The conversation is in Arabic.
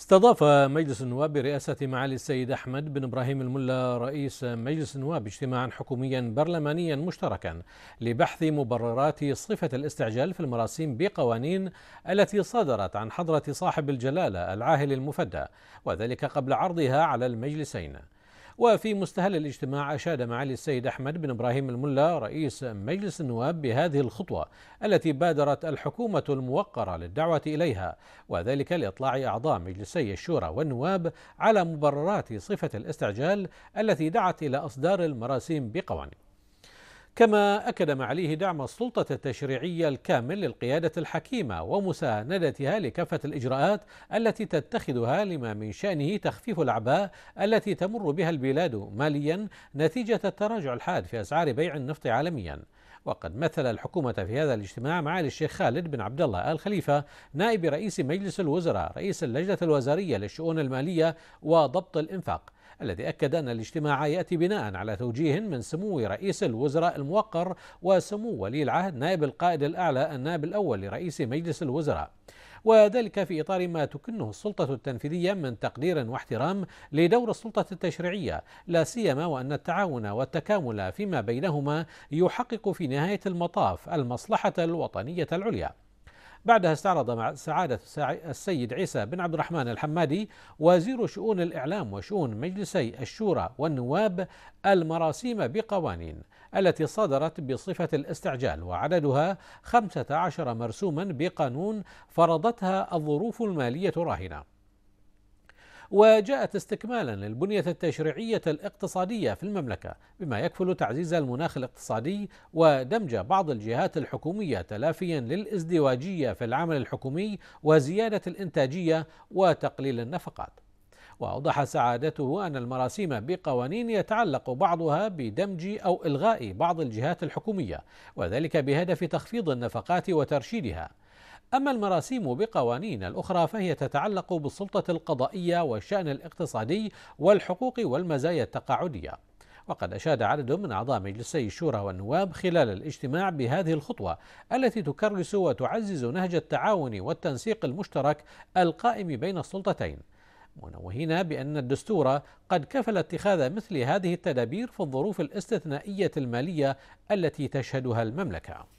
استضاف مجلس النواب برئاسة معالي السيد أحمد بن إبراهيم الملا رئيس مجلس النواب اجتماعا حكوميا برلمانيا مشتركا لبحث مبررات صفة الاستعجال في المراسيم بقوانين التي صدرت عن حضرة صاحب الجلالة العاهل المفدى وذلك قبل عرضها على المجلسين وفي مستهل الاجتماع أشاد معالي السيد أحمد بن إبراهيم الملا رئيس مجلس النواب بهذه الخطوة التي بادرت الحكومة الموقرة للدعوة إليها وذلك لإطلاع أعضاء مجلسي الشورى والنواب على مبررات صفة الاستعجال التي دعت إلى إصدار المراسيم بقوانين كما أكد معاليه دعم السلطة التشريعية الكامل للقيادة الحكيمة ومساندتها لكافة الإجراءات التي تتخذها لما من شأنه تخفيف الأعباء التي تمر بها البلاد ماليا نتيجة التراجع الحاد في أسعار بيع النفط عالميا وقد مثل الحكومة في هذا الاجتماع معالي الشيخ خالد بن عبد الله آل خليفة نائب رئيس مجلس الوزراء رئيس اللجنة الوزارية للشؤون المالية وضبط الإنفاق الذي أكد أن الاجتماع يأتي بناء على توجيه من سمو رئيس الوزراء الموقر وسمو ولي العهد نائب القائد الأعلى النائب الأول لرئيس مجلس الوزراء وذلك في إطار ما تكنه السلطة التنفيذية من تقدير واحترام لدور السلطة التشريعية لا سيما وأن التعاون والتكامل فيما بينهما يحقق في نهاية المطاف المصلحة الوطنية العليا بعدها استعرض مع سعادة السيد عيسى بن عبد الرحمن الحمادي وزير شؤون الإعلام وشؤون مجلسي الشورى والنواب المراسيم بقوانين التي صدرت بصفة الاستعجال وعددها 15 مرسوما بقانون فرضتها الظروف المالية راهنة وجاءت استكمالا للبنية التشريعية الاقتصادية في المملكة بما يكفل تعزيز المناخ الاقتصادي ودمج بعض الجهات الحكومية تلافيا للازدواجية في العمل الحكومي وزيادة الإنتاجية وتقليل النفقات وأوضح سعادته أن المراسيم بقوانين يتعلق بعضها بدمج أو إلغاء بعض الجهات الحكومية وذلك بهدف تخفيض النفقات وترشيدها أما المراسيم بقوانين الأخرى فهي تتعلق بالسلطة القضائية والشأن الاقتصادي والحقوق والمزايا التقاعدية وقد أشاد عدد من أعضاء مجلسي الشورى والنواب خلال الاجتماع بهذه الخطوة التي تكرس وتعزز نهج التعاون والتنسيق المشترك القائم بين السلطتين منوهين بأن الدستور قد كفل اتخاذ مثل هذه التدابير في الظروف الاستثنائية المالية التي تشهدها المملكة